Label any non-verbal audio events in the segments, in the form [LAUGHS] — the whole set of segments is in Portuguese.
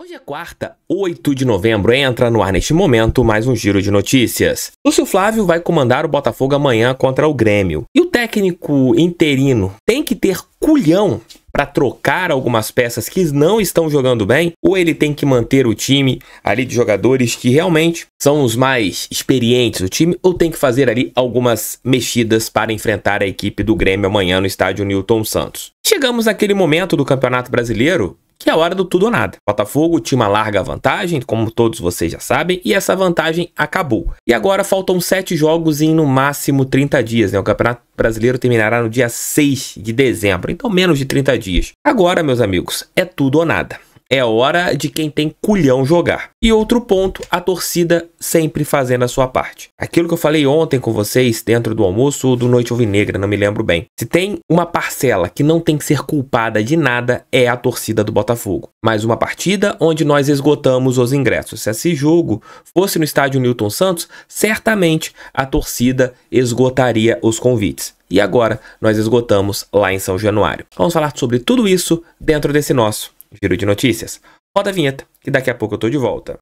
Hoje é quarta, 8 de novembro, entra no ar neste momento mais um giro de notícias. Lúcio Flávio vai comandar o Botafogo amanhã contra o Grêmio. E o técnico interino tem que ter culhão para trocar algumas peças que não estão jogando bem, ou ele tem que manter o time ali de jogadores que realmente são os mais experientes do time, ou tem que fazer ali algumas mexidas para enfrentar a equipe do Grêmio amanhã no estádio Newton Santos. Chegamos naquele momento do Campeonato Brasileiro que é a hora do tudo ou nada. Botafogo tinha uma larga vantagem, como todos vocês já sabem, e essa vantagem acabou. E agora faltam sete jogos em no máximo 30 dias, né? O Campeonato Brasileiro terminará no dia 6 de dezembro, então menos de 30 dias. Agora, meus amigos, é tudo ou nada. É hora de quem tem culhão jogar. E outro ponto, a torcida sempre fazendo a sua parte. Aquilo que eu falei ontem com vocês dentro do almoço ou do Noite Alvinegra, não me lembro bem. Se tem uma parcela que não tem que ser culpada de nada, é a torcida do Botafogo. Mais uma partida onde nós esgotamos os ingressos. Se esse jogo fosse no estádio Newton Santos, certamente a torcida esgotaria os convites e agora nós esgotamos lá em São Januário. Vamos falar sobre tudo isso dentro desse nosso giro de notícias. Roda a vinheta, que daqui a pouco eu tô de volta.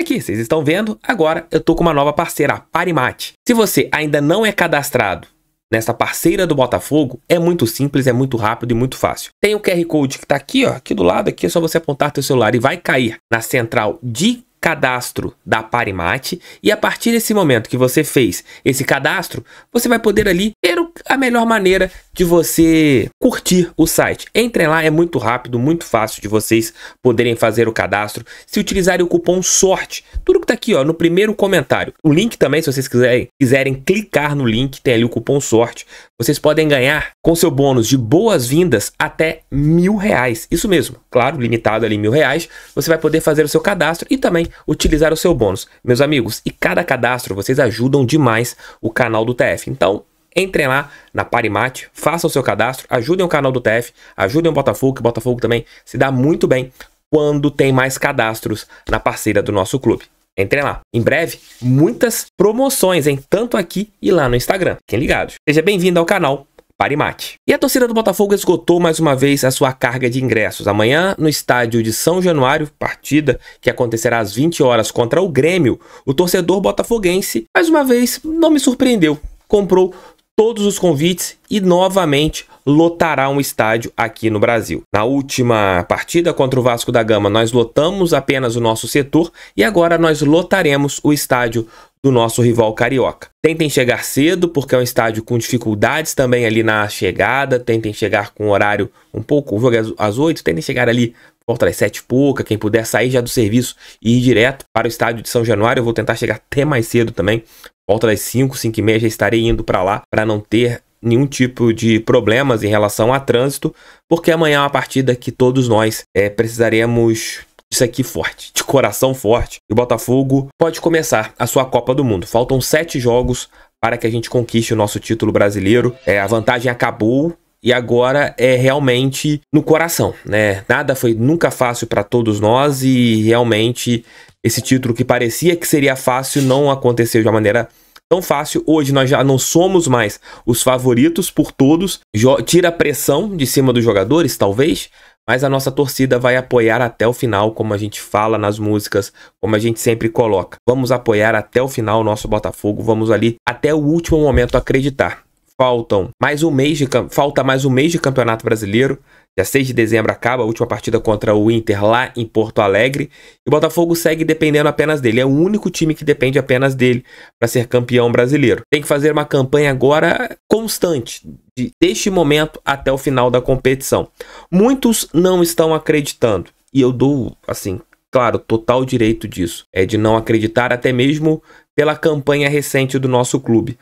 Aqui, vocês estão vendo, agora eu tô com uma nova parceira, a Parimate. Se você ainda não é cadastrado nessa parceira do Botafogo, é muito simples, é muito rápido e muito fácil. Tem o QR Code que está aqui, ó, aqui do lado, aqui é só você apontar teu celular e vai cair na central de cadastro da Parimate e a partir desse momento que você fez esse cadastro, você vai poder ali ter a melhor maneira de você curtir o site. Entrem lá, é muito rápido, muito fácil de vocês poderem fazer o cadastro. Se utilizarem o cupom SORTE, tudo que tá aqui ó, no primeiro comentário. O link também, se vocês quiserem, quiserem clicar no link, tem ali o cupom SORTE. Vocês podem ganhar com seu bônus de boas-vindas até mil reais. Isso mesmo, claro, limitado ali mil reais. Você vai poder fazer o seu cadastro e também utilizar o seu bônus. Meus amigos, e cada cadastro vocês ajudam demais o canal do TF. Então, Entrem lá na Parimate, façam o seu cadastro, ajudem o canal do TF, ajudem o Botafogo, que o Botafogo também se dá muito bem quando tem mais cadastros na parceira do nosso clube. Entrem lá. Em breve, muitas promoções, hein? Tanto aqui e lá no Instagram. Fiquem ligados. Seja bem-vindo ao canal Parimate. E a torcida do Botafogo esgotou mais uma vez a sua carga de ingressos. Amanhã, no estádio de São Januário, partida que acontecerá às 20 horas contra o Grêmio, o torcedor botafoguense, mais uma vez, não me surpreendeu. Comprou todos os convites e novamente lotará um estádio aqui no Brasil. Na última partida contra o Vasco da Gama, nós lotamos apenas o nosso setor e agora nós lotaremos o estádio do nosso rival carioca. Tentem chegar cedo, porque é um estádio com dificuldades também ali na chegada, tentem chegar com horário um pouco, o jogo é às 8, tentem chegar ali por das sete e pouca, quem puder sair já do serviço e ir direto para o estádio de São Januário, eu vou tentar chegar até mais cedo também, volta das 5, 5 e meia já estarei indo para lá para não ter nenhum tipo de problemas em relação a trânsito, porque amanhã é uma partida que todos nós é, precisaremos disso aqui forte, de coração forte. E o Botafogo pode começar a sua Copa do Mundo. Faltam sete jogos para que a gente conquiste o nosso título brasileiro. É, a vantagem acabou, e agora é realmente no coração, né? Nada foi nunca fácil para todos nós e realmente esse título que parecia que seria fácil não aconteceu de uma maneira tão fácil. Hoje nós já não somos mais os favoritos por todos. Jo tira a pressão de cima dos jogadores, talvez, mas a nossa torcida vai apoiar até o final, como a gente fala nas músicas, como a gente sempre coloca. Vamos apoiar até o final o nosso Botafogo, vamos ali até o último momento acreditar faltam mais um mês de falta mais um mês de Campeonato Brasileiro. Dia 6 de dezembro acaba a última partida contra o Inter lá em Porto Alegre. E o Botafogo segue dependendo apenas dele. É o único time que depende apenas dele para ser campeão brasileiro. Tem que fazer uma campanha agora constante, de, deste momento até o final da competição. Muitos não estão acreditando. E eu dou, assim, claro, total direito disso. É de não acreditar, até mesmo pela campanha recente do nosso clube.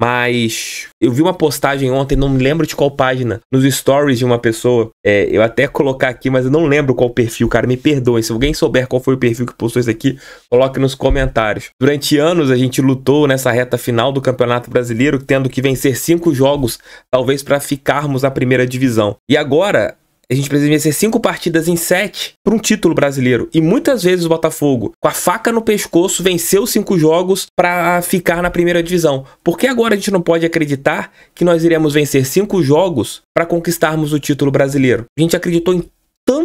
Mas eu vi uma postagem ontem, não me lembro de qual página, nos stories de uma pessoa. É, eu até colocar aqui, mas eu não lembro qual perfil, cara. Me perdoem. Se alguém souber qual foi o perfil que postou isso aqui, coloque nos comentários. Durante anos a gente lutou nessa reta final do Campeonato Brasileiro, tendo que vencer cinco jogos, talvez para ficarmos na primeira divisão. E agora a gente precisa vencer cinco partidas em sete para um título brasileiro. E muitas vezes o Botafogo, com a faca no pescoço, venceu cinco jogos para ficar na primeira divisão. Por que agora a gente não pode acreditar que nós iremos vencer cinco jogos para conquistarmos o título brasileiro? A gente acreditou em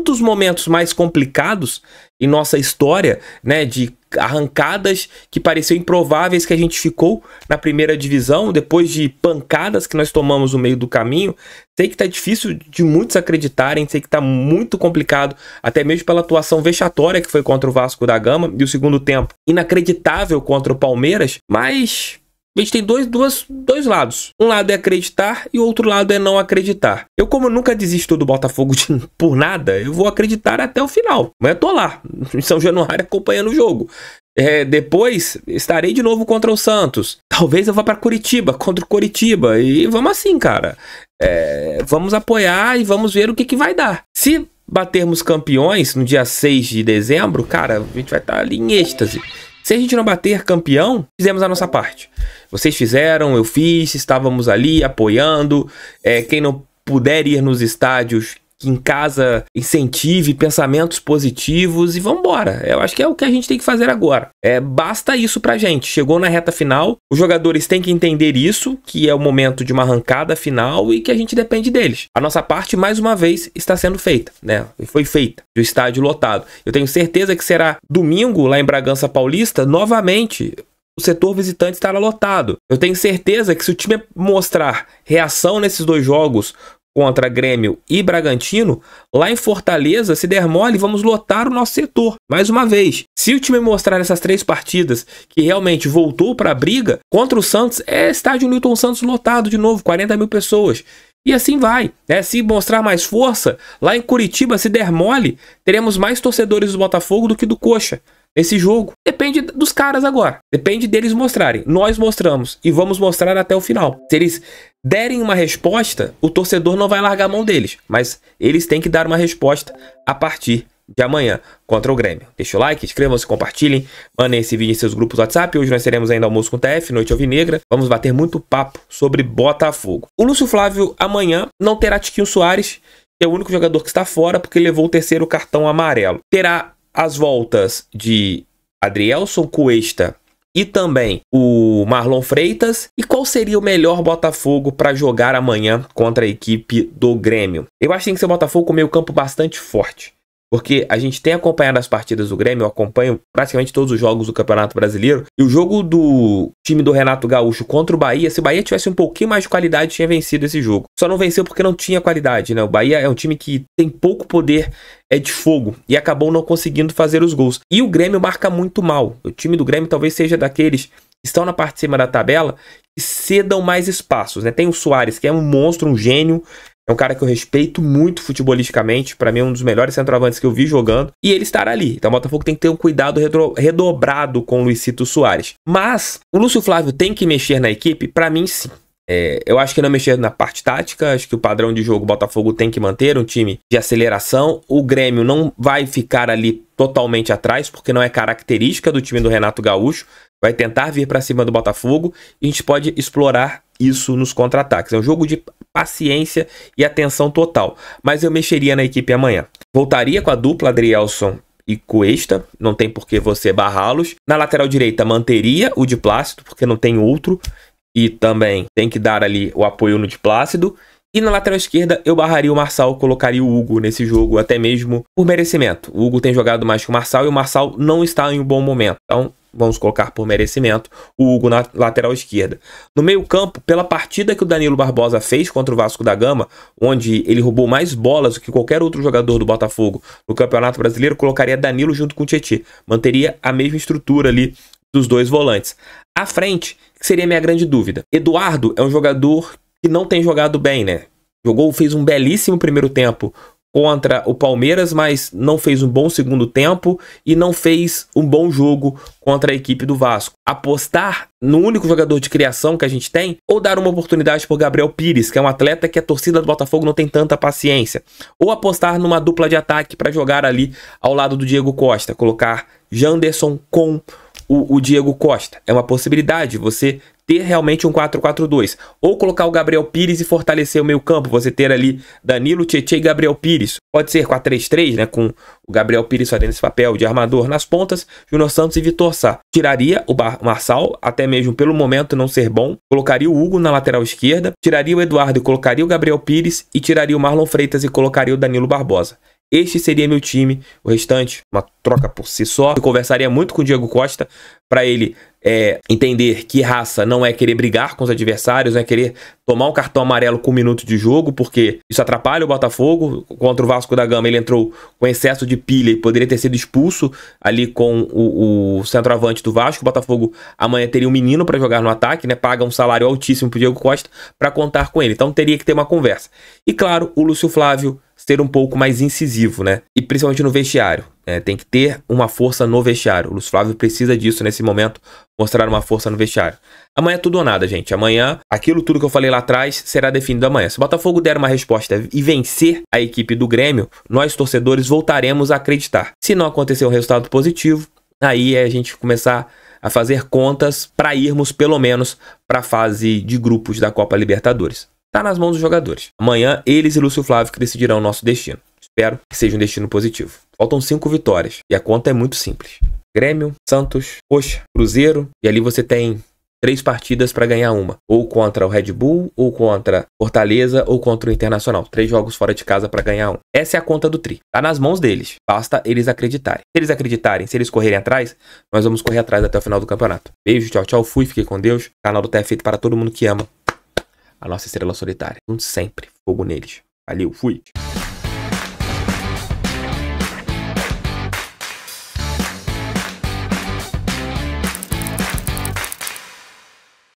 tantos momentos mais complicados em nossa história, né, de arrancadas que pareciam improváveis que a gente ficou na primeira divisão, depois de pancadas que nós tomamos no meio do caminho. Sei que tá difícil de muitos acreditarem, sei que tá muito complicado, até mesmo pela atuação vexatória que foi contra o Vasco da Gama e o segundo tempo inacreditável contra o Palmeiras, mas a gente tem dois, duas, dois lados. Um lado é acreditar e o outro lado é não acreditar. Eu, como eu nunca desisto do Botafogo de, [LAUGHS] por nada, eu vou acreditar até o final. Mas eu tô lá, [LAUGHS] em São Januário, acompanhando o jogo. É, depois estarei de novo contra o Santos. Talvez eu vá para Curitiba, contra o Curitiba. E vamos assim, cara. É, vamos apoiar e vamos ver o que, que vai dar. Se batermos campeões no dia 6 de dezembro, cara, a gente vai estar tá ali em êxtase. Se a gente não bater campeão, fizemos a nossa parte. Vocês fizeram, eu fiz, estávamos ali apoiando. É, quem não puder ir nos estádios, que em casa incentive pensamentos positivos e vamos embora. Eu acho que é o que a gente tem que fazer agora. É, basta isso pra gente. Chegou na reta final, os jogadores têm que entender isso, que é o momento de uma arrancada final e que a gente depende deles. A nossa parte, mais uma vez, está sendo feita, né? E foi feita, O estádio lotado. Eu tenho certeza que será domingo, lá em Bragança Paulista, novamente o setor visitante estará lotado. Eu tenho certeza que se o time mostrar reação nesses dois jogos contra Grêmio e Bragantino, lá em Fortaleza, se der mole, vamos lotar o nosso setor. Mais uma vez, se o time mostrar nessas três partidas que realmente voltou para a briga, contra o Santos é estádio Newton Santos lotado de novo, 40 mil pessoas. E assim vai. Né? Se mostrar mais força, lá em Curitiba, se der mole, teremos mais torcedores do Botafogo do que do Coxa. Esse jogo depende dos caras agora. Depende deles mostrarem. Nós mostramos e vamos mostrar até o final. Se eles derem uma resposta, o torcedor não vai largar a mão deles, mas eles têm que dar uma resposta a partir de amanhã contra o Grêmio. Deixa o like, inscrevam-se, compartilhem, mandem esse vídeo em seus grupos WhatsApp. Hoje nós teremos ainda almoço com TF, noite alvinegra. Vamos bater muito papo sobre Botafogo. O Lúcio Flávio amanhã não terá Tiquinho Soares, que é o único jogador que está fora porque levou o terceiro cartão amarelo. Terá as voltas de Adrielson Cuesta e também o Marlon Freitas. E qual seria o melhor Botafogo para jogar amanhã contra a equipe do Grêmio? Eu acho que tem que ser o Botafogo com meio campo bastante forte. Porque a gente tem acompanhado as partidas do Grêmio, eu acompanho praticamente todos os jogos do Campeonato Brasileiro. E o jogo do time do Renato Gaúcho contra o Bahia, se o Bahia tivesse um pouquinho mais de qualidade, tinha vencido esse jogo. Só não venceu porque não tinha qualidade, né? O Bahia é um time que tem pouco poder é de fogo e acabou não conseguindo fazer os gols. E o Grêmio marca muito mal. O time do Grêmio talvez seja daqueles que estão na parte de cima da tabela e cedam mais espaços, né? Tem o Soares, que é um monstro, um gênio, é um cara que eu respeito muito futebolisticamente, para mim é um dos melhores centroavantes que eu vi jogando, e ele estará ali. Então o Botafogo tem que ter um cuidado redobrado com o Luicito Soares. Mas o Lúcio Flávio tem que mexer na equipe? Para mim, sim. É, eu acho que não mexer na parte tática, acho que o padrão de jogo do Botafogo tem que manter um time de aceleração. O Grêmio não vai ficar ali totalmente atrás, porque não é característica do time do Renato Gaúcho. Vai tentar vir para cima do Botafogo e a gente pode explorar isso nos contra-ataques. É um jogo de paciência e atenção total. Mas eu mexeria na equipe amanhã. Voltaria com a dupla Adrielson e Cuesta, não tem por que você barrá-los. Na lateral direita manteria o de Plácido, porque não tem outro. E também tem que dar ali o apoio no de Plácido. E na lateral esquerda, eu barraria o Marçal, colocaria o Hugo nesse jogo, até mesmo por merecimento. O Hugo tem jogado mais que o Marçal e o Marçal não está em um bom momento. Então, vamos colocar por merecimento, o Hugo na lateral esquerda. No meio-campo, pela partida que o Danilo Barbosa fez contra o Vasco da Gama, onde ele roubou mais bolas do que qualquer outro jogador do Botafogo no Campeonato Brasileiro, colocaria Danilo junto com o Tietchan. Manteria a mesma estrutura ali dos dois volantes. À frente, que seria minha grande dúvida. Eduardo é um jogador que não tem jogado bem, né? Jogou, fez um belíssimo primeiro tempo contra o Palmeiras, mas não fez um bom segundo tempo e não fez um bom jogo contra a equipe do Vasco. Apostar no único jogador de criação que a gente tem ou dar uma oportunidade para Gabriel Pires, que é um atleta que a torcida do Botafogo não tem tanta paciência, ou apostar numa dupla de ataque para jogar ali ao lado do Diego Costa, colocar Janderson com o, o Diego Costa. É uma possibilidade você ter realmente um 4-4-2. Ou colocar o Gabriel Pires e fortalecer o meio campo. Você ter ali Danilo, Tietchan e Gabriel Pires. Pode ser 4-3-3, né? Com o Gabriel Pires fazendo esse papel de armador nas pontas. Júnior Santos e Vitor Sá. Tiraria o Marçal, até mesmo pelo momento não ser bom. Colocaria o Hugo na lateral esquerda. Tiraria o Eduardo e colocaria o Gabriel Pires. E tiraria o Marlon Freitas e colocaria o Danilo Barbosa. Este seria meu time. O restante, uma troca por si só. Eu conversaria muito com o Diego Costa para ele é, entender que raça não é querer brigar com os adversários, não é querer tomar um cartão amarelo com um minuto de jogo, porque isso atrapalha o Botafogo. Contra o Vasco da Gama, ele entrou com excesso de pilha e poderia ter sido expulso ali com o, o centroavante do Vasco. O Botafogo amanhã teria um menino para jogar no ataque, né? Paga um salário altíssimo para Diego Costa para contar com ele. Então teria que ter uma conversa. E claro, o Lúcio Flávio ser um pouco mais incisivo, né? E principalmente no vestiário. Né? Tem que ter uma força no vestiário. O Luiz Flávio precisa disso nesse momento, mostrar uma força no vestiário. Amanhã é tudo ou nada, gente. Amanhã, aquilo tudo que eu falei lá atrás será definido amanhã. Se o Botafogo der uma resposta e vencer a equipe do Grêmio, nós torcedores voltaremos a acreditar. Se não acontecer um resultado positivo, aí é a gente começar a fazer contas para irmos pelo menos para a fase de grupos da Copa Libertadores tá nas mãos dos jogadores. Amanhã, eles e Lúcio Flávio que decidirão o nosso destino. Espero que seja um destino positivo. Faltam cinco vitórias e a conta é muito simples. Grêmio, Santos, poxa Cruzeiro e ali você tem três partidas para ganhar uma, ou contra o Red Bull, ou contra Fortaleza, ou contra o Internacional. Três jogos fora de casa para ganhar um. Essa é a conta do Tri. Tá nas mãos deles. Basta eles acreditarem. Se eles acreditarem, se eles correrem atrás, nós vamos correr atrás até o final do campeonato. Beijo, tchau, tchau, fui, fiquei com Deus. O canal do Té é feito para todo mundo que ama a nossa estrela solitária. Como sempre, fogo neles. Valeu, fui!